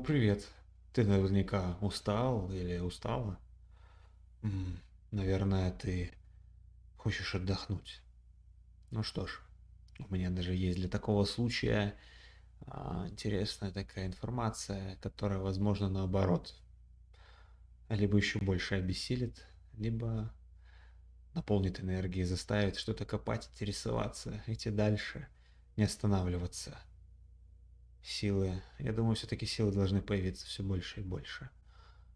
привет. Ты наверняка устал или устала? Наверное, ты хочешь отдохнуть. Ну что ж, у меня даже есть для такого случая а, интересная такая информация, которая, возможно, наоборот, либо еще больше обессилит, либо наполнит энергией, заставит что-то копать, интересоваться, идти дальше, не останавливаться – силы. Я думаю, все-таки силы должны появиться все больше и больше.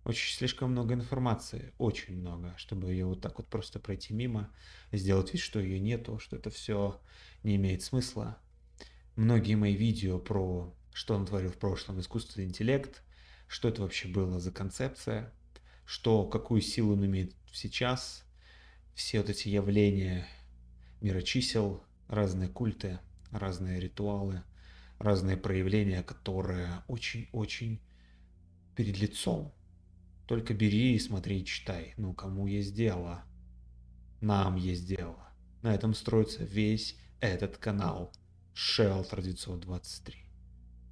Очень слишком много информации, очень много, чтобы ее вот так вот просто пройти мимо, сделать вид, что ее нету, что это все не имеет смысла. Многие мои видео про что он творил в прошлом искусственный интеллект, что это вообще было за концепция, что, какую силу он имеет сейчас, все вот эти явления мира чисел, разные культы, разные ритуалы – разные проявления, которые очень-очень перед лицом. Только бери и смотри, читай. Ну, кому есть дело? Нам есть дело. На этом строится весь этот канал. Shelter 923.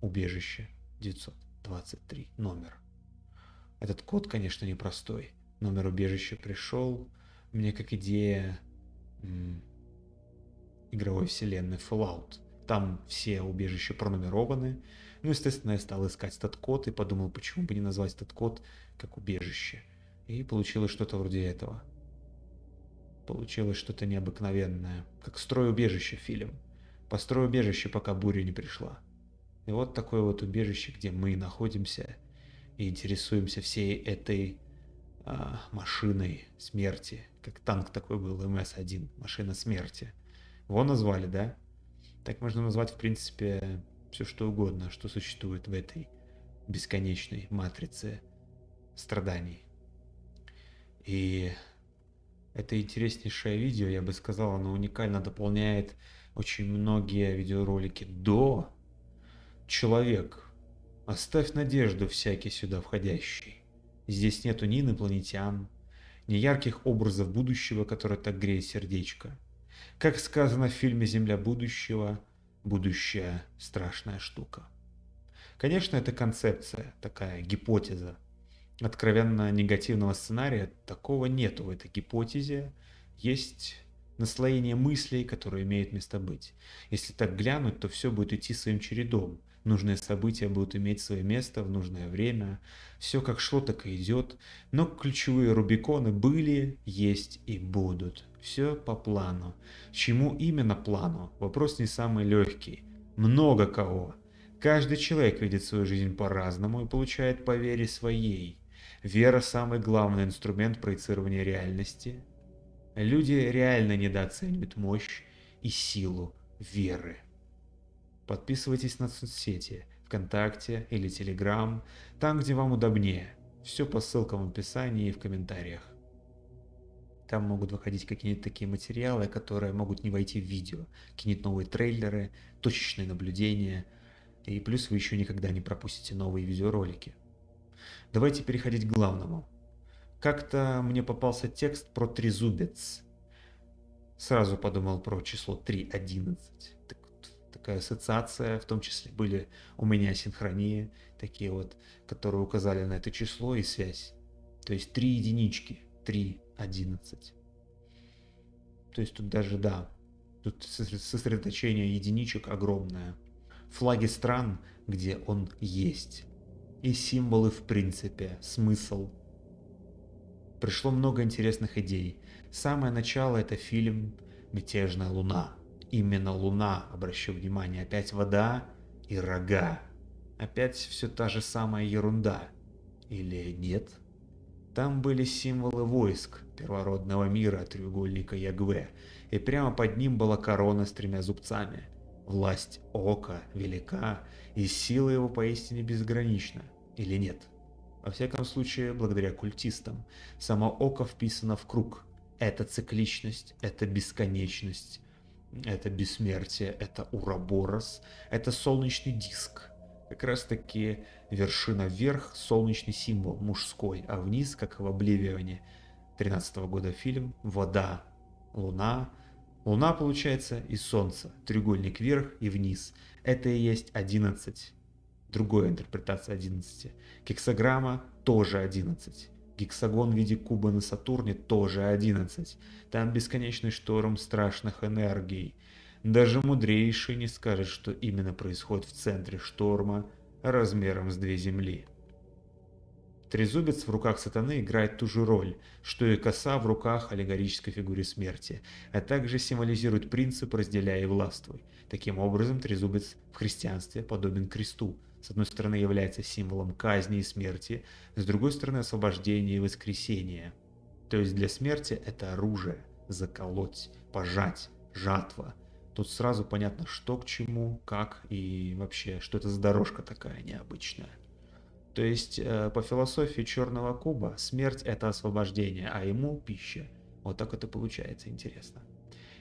Убежище 923. Номер. Этот код, конечно, непростой. Номер убежища пришел мне как идея игровой вселенной Fallout там все убежища пронумерованы. Ну, естественно, я стал искать этот код и подумал, почему бы не назвать этот код как убежище. И получилось что-то вроде этого. Получилось что-то необыкновенное, как строй убежище фильм. Построй убежище, пока буря не пришла. И вот такое вот убежище, где мы находимся и интересуемся всей этой а, машиной смерти. Как танк такой был, МС-1, машина смерти. Его назвали, да? Так можно назвать, в принципе, все что угодно, что существует в этой бесконечной матрице страданий. И это интереснейшее видео, я бы сказал, оно уникально дополняет очень многие видеоролики до «Человек, оставь надежду всякий сюда входящий». Здесь нету ни инопланетян, ни ярких образов будущего, которые так греет сердечко. Как сказано в фильме «Земля будущего», будущее – страшная штука. Конечно, это концепция, такая гипотеза. Откровенно негативного сценария такого нету в этой гипотезе. Есть наслоение мыслей, которые имеют место быть. Если так глянуть, то все будет идти своим чередом нужные события будут иметь свое место в нужное время. Все как шло, так и идет. Но ключевые Рубиконы были, есть и будут. Все по плану. Чему именно плану? Вопрос не самый легкий. Много кого. Каждый человек видит свою жизнь по-разному и получает по вере своей. Вера – самый главный инструмент проецирования реальности. Люди реально недооценивают мощь и силу веры. Подписывайтесь на соцсети ВКонтакте или Телеграм, там, где вам удобнее. Все по ссылкам в описании и в комментариях. Там могут выходить какие-нибудь такие материалы, которые могут не войти в видео. Какие-нибудь новые трейлеры, точечные наблюдения. И плюс вы еще никогда не пропустите новые видеоролики. Давайте переходить к главному. Как-то мне попался текст про трезубец. Сразу подумал про число 3.11. Так такая ассоциация, в том числе были у меня синхронии, такие вот, которые указали на это число и связь. То есть три единички, три одиннадцать. То есть тут даже, да, тут сосредоточение единичек огромное. Флаги стран, где он есть. И символы в принципе, смысл. Пришло много интересных идей. Самое начало это фильм «Мятежная луна», именно луна, обращу внимание, опять вода и рога. Опять все та же самая ерунда. Или нет? Там были символы войск первородного мира треугольника Ягве, и прямо под ним была корона с тремя зубцами. Власть Ока велика, и сила его поистине безгранична. Или нет? Во всяком случае, благодаря культистам, само Око вписано в круг. Это цикличность, это бесконечность, это бессмертие, это Ураборос, это солнечный диск. Как раз таки вершина вверх, солнечный символ мужской, а вниз, как в Обливионе 13 года фильм, вода, луна, луна получается и солнце, треугольник вверх и вниз. Это и есть 11. Другая интерпретация 11. Кексограмма тоже 11. Гексагон в виде куба на Сатурне тоже 11. Там бесконечный шторм страшных энергий. Даже мудрейший не скажет, что именно происходит в центре шторма размером с две Земли. Трезубец в руках сатаны играет ту же роль, что и коса в руках аллегорической фигуры смерти, а также символизирует принцип «разделяй и властвуй». Таким образом, трезубец в христианстве подобен кресту, с одной стороны является символом казни и смерти, с другой стороны освобождения и воскресения. То есть для смерти это оружие, заколоть, пожать, жатва. Тут сразу понятно, что к чему, как и вообще, что это за дорожка такая необычная. То есть э, по философии черного куба смерть это освобождение, а ему пища. Вот так это получается, интересно.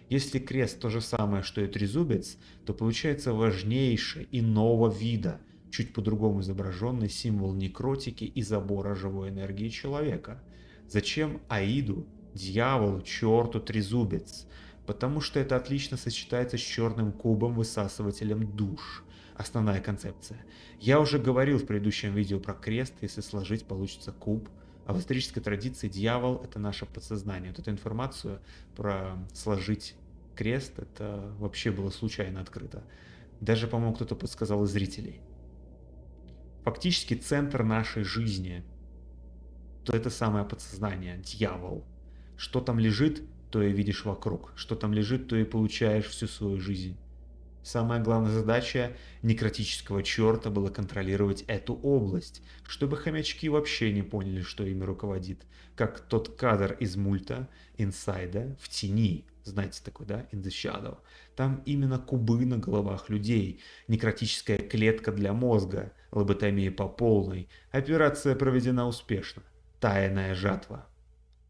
Если крест то же самое, что и трезубец, то получается важнейшее иного вида – Чуть по-другому изображенный символ некротики и забора живой энергии человека. Зачем Аиду, дьяволу, черту, трезубец? Потому что это отлично сочетается с черным кубом, высасывателем душ. Основная концепция. Я уже говорил в предыдущем видео про крест, если сложить получится куб, а в исторической традиции дьявол — это наше подсознание. Вот эту информацию про сложить крест — это вообще было случайно открыто. Даже, по-моему, кто-то подсказал из зрителей фактически центр нашей жизни. То это самое подсознание, дьявол. Что там лежит, то и видишь вокруг. Что там лежит, то и получаешь всю свою жизнь. Самая главная задача некротического черта была контролировать эту область, чтобы хомячки вообще не поняли, что ими руководит, как тот кадр из мульта «Инсайда» в тени, знаете такой, да, «In the Shadow». Там именно кубы на головах людей, некротическая клетка для мозга, Лоботомия по полной. Операция проведена успешно. Тайная жатва.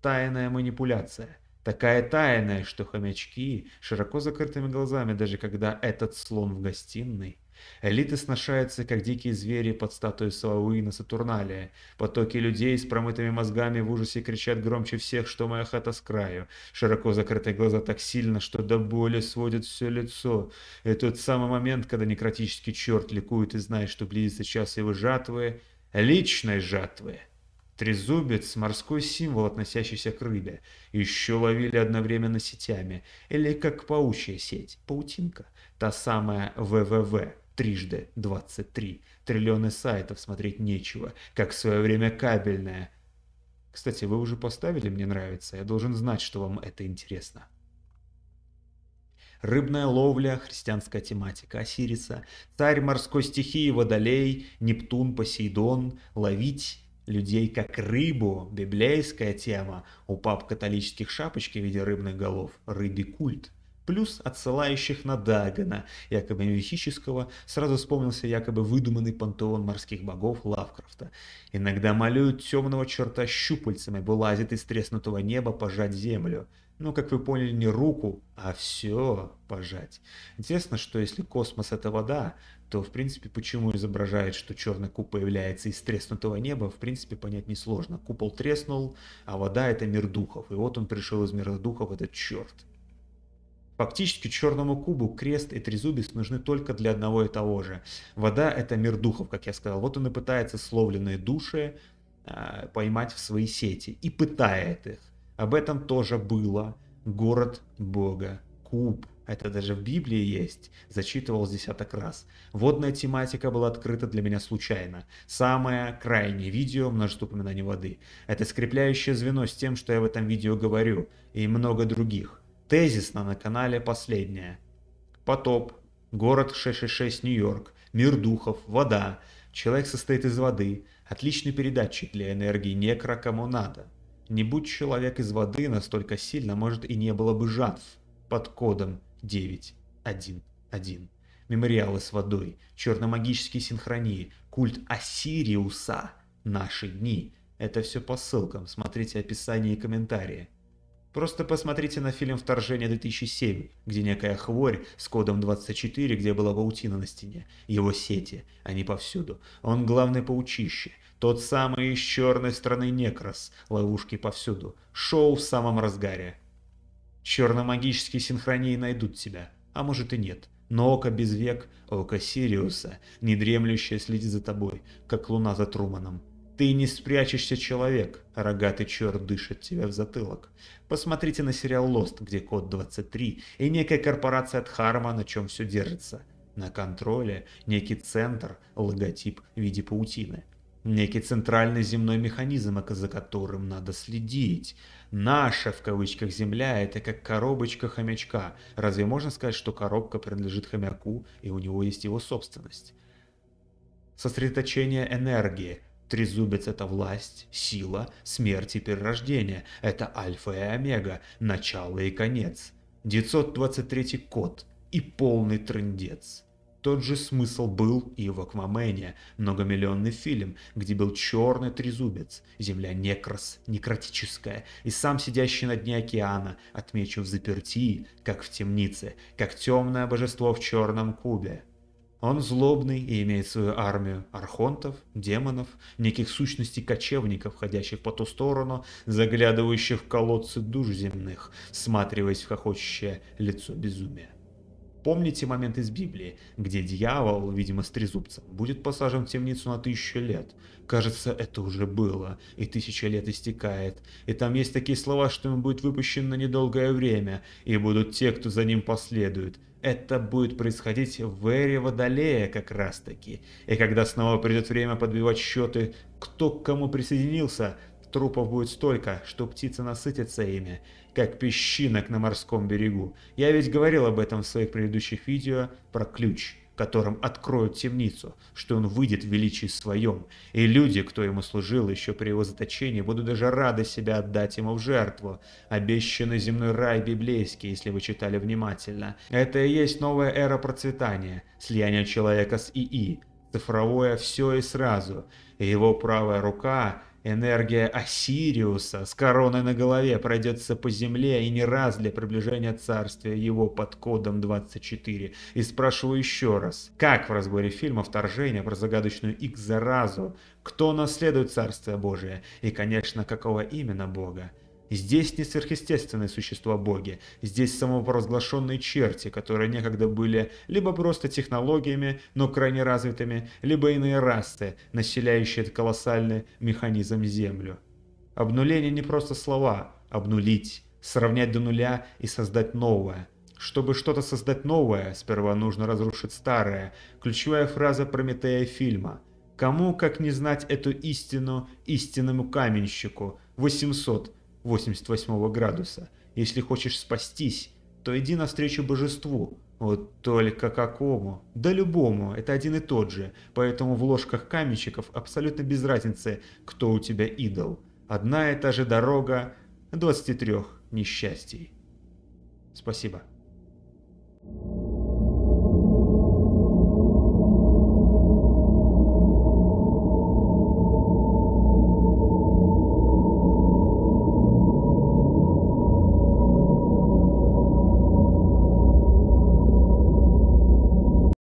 Тайная манипуляция. Такая тайная, что хомячки широко закрытыми глазами, даже когда этот слон в гостиной, Элиты сношаются, как дикие звери под статуей Сауина Сатурналия. Потоки людей с промытыми мозгами в ужасе кричат громче всех, что моя хата с краю. Широко закрытые глаза так сильно, что до боли сводит все лицо. Это тот самый момент, когда некротический черт ликует и знает, что близится час его жатвы, личной жатвы. Трезубец – морской символ, относящийся к рыбе. Еще ловили одновременно сетями, или как паучья сеть, паутинка, та самая ВВВ трижды 23. Триллионы сайтов смотреть нечего, как в свое время кабельная. Кстати, вы уже поставили «Мне нравится», я должен знать, что вам это интересно. Рыбная ловля, христианская тематика Осириса, царь морской стихии Водолей, Нептун, Посейдон, ловить людей как рыбу, библейская тема, у пап католических шапочки в виде рыбных голов, рыбий культ – плюс отсылающих на Дагона, якобы мифического, сразу вспомнился якобы выдуманный пантеон морских богов Лавкрафта. Иногда малюют темного черта щупальцами, вылазит из треснутого неба пожать землю. но ну, как вы поняли, не руку, а все пожать. Интересно, что если космос это вода, то, в принципе, почему изображает, что черный куб появляется из треснутого неба, в принципе, понять несложно. Купол треснул, а вода это мир духов. И вот он пришел из мира духов, этот черт. Фактически черному кубу крест и трезубец нужны только для одного и того же. Вода – это мир духов, как я сказал. Вот он и пытается словленные души э, поймать в свои сети. И пытает их. Об этом тоже было. Город Бога. Куб. Это даже в Библии есть. Зачитывал десяток раз. Водная тематика была открыта для меня случайно. Самое крайнее видео, множество упоминаний воды. Это скрепляющее звено с тем, что я в этом видео говорю. И много других. Тезисно на канале «Последняя». Потоп. Город 666 Нью-Йорк. Мир духов. Вода. Человек состоит из воды. Отличный передатчик для энергии некро кому надо. Не будь человек из воды настолько сильно, может и не было бы жатв. Под кодом 911. Мемориалы с водой, черномагические синхронии, культ Осириуса, наши дни. Это все по ссылкам, смотрите описание и комментарии. Просто посмотрите на фильм «Вторжение 2007», где некая хворь с кодом 24, где была паутина на стене. Его сети, они повсюду. Он главный паучище, тот самый из черной страны Некрос, ловушки повсюду. Шоу в самом разгаре. Черномагические синхронии найдут тебя, а может и нет. Но око без век, око Сириуса, недремлющее следит за тобой, как луна за Труманом. Ты не спрячешься, человек. Рогатый черт дышит тебя в затылок. Посмотрите на сериал «Лост», где код 23 и некая корпорация от Харма, на чем все держится. На контроле некий центр, логотип в виде паутины. Некий центральный земной механизм, а за которым надо следить. Наша, в кавычках, земля – это как коробочка хомячка. Разве можно сказать, что коробка принадлежит хомяку, и у него есть его собственность? Сосредоточение энергии – Трезубец – это власть, сила, смерть и перерождение. Это альфа и омега, начало и конец. 923 код и полный трындец. Тот же смысл был и в Аквамене, многомиллионный фильм, где был черный трезубец, земля Некрас, некротическая, и сам сидящий на дне океана, отмечу в заперти, как в темнице, как темное божество в черном кубе. Он злобный и имеет свою армию архонтов, демонов, неких сущностей-кочевников, ходящих по ту сторону, заглядывающих в колодцы душ земных, всматриваясь в хохочущее лицо безумия. Помните момент из Библии, где дьявол, видимо, с трезубцем, будет посажен в темницу на тысячу лет? Кажется, это уже было, и тысяча лет истекает. И там есть такие слова, что он будет выпущен на недолгое время, и будут те, кто за ним последует. Это будет происходить в эре Водолея как раз таки. И когда снова придет время подбивать счеты, кто к кому присоединился, трупов будет столько, что птицы насытятся ими, как песчинок на морском берегу. Я ведь говорил об этом в своих предыдущих видео про ключ которым откроют темницу, что он выйдет в величии своем, и люди, кто ему служил еще при его заточении, будут даже рады себя отдать ему в жертву. Обещанный земной рай библейский, если вы читали внимательно. Это и есть новая эра процветания, слияние человека с ИИ, цифровое все и сразу, и его правая рука – Энергия Осириуса с короной на голове пройдется по земле и не раз для приближения царствия его под кодом 24. И спрашиваю еще раз, как в разборе фильма «Вторжение» про загадочную их заразу, кто наследует царствие Божие и, конечно, какого именно Бога? Здесь не сверхъестественные существа-боги, здесь самопровозглашенные черти, которые некогда были либо просто технологиями, но крайне развитыми, либо иные расы, населяющие этот колоссальный механизм Землю. Обнуление не просто слова, обнулить, сравнять до нуля и создать новое. Чтобы что-то создать новое, сперва нужно разрушить старое. Ключевая фраза Прометея фильма. Кому, как не знать эту истину, истинному каменщику? 800 88 градуса. Если хочешь спастись, то иди навстречу божеству. Вот только какому? Да любому, это один и тот же. Поэтому в ложках каменщиков абсолютно без разницы, кто у тебя идол. Одна и та же дорога 23 несчастий. Спасибо. Спасибо.